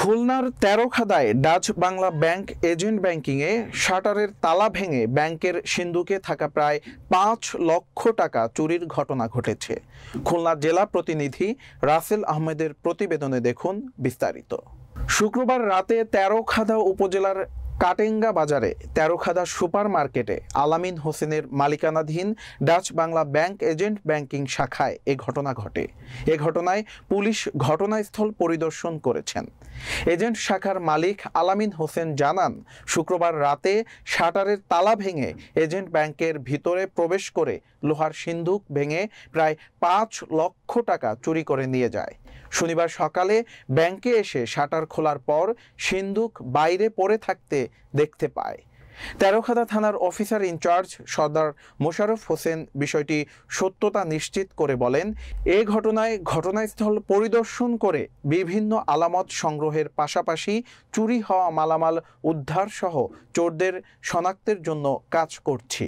খুলনার তেরোখাদায় Dutch Bangla bank agent ব্যাংকিংয়ে শাটারের তালা ভেঙে ব্যাংকের সিন্ধুকে থাকা প্রায় পাঁচ লক্ষ টাকা চুরির ঘটনা ঘটেছে খুলনা জেলা প্রতিনিধি রাসেল আহমেদের প্রতিবেদনে দেখুন বিস্তারিত শুক্রবার রাতে তেরোখাদা উপজেলার কাটেঙ্গা বাজারে তেরোখাদা সুপার মার্কেটে আলামিন হোসেনের মালিকানাধীন Dutch Bangla bank agent banking শাখায় এ ঘটনা ঘটে এ ঘটনায় পুলিশ ঘটনাস্থল পরিদর্শন করেছেন এজেন্ট শাখার মালিক আলামিন হোসেন জানান শুক্রবার রাতে শাটারের তালা ভেঙে এজেন্ট ব্যাংকের ভিতরে প্রবেশ করে লোহার সিন্ধুক ভেঙে প্রায় পাঁচ লক্ষ টাকা চুরি করে নিয়ে যায় শনিবার সকালে ব্যাংকে এসে শাটার খোলার পর সিন্দুক বাইরে পড়ে থাকতে দেখতে পায় তেরোখাদা থানার অফিসার ইনচার্জ সর্দার মোশারফ হোসেন বিষয়টি সত্যতা নিশ্চিত করে বলেন এ ঘটনায় ঘটনাস্থল পরিদর্শন করে বিভিন্ন আলামত সংগ্রহের পাশাপাশি চুরি হওয়া মালামাল উদ্ধার সহ চোরদের শনাক্তের জন্য কাজ করছি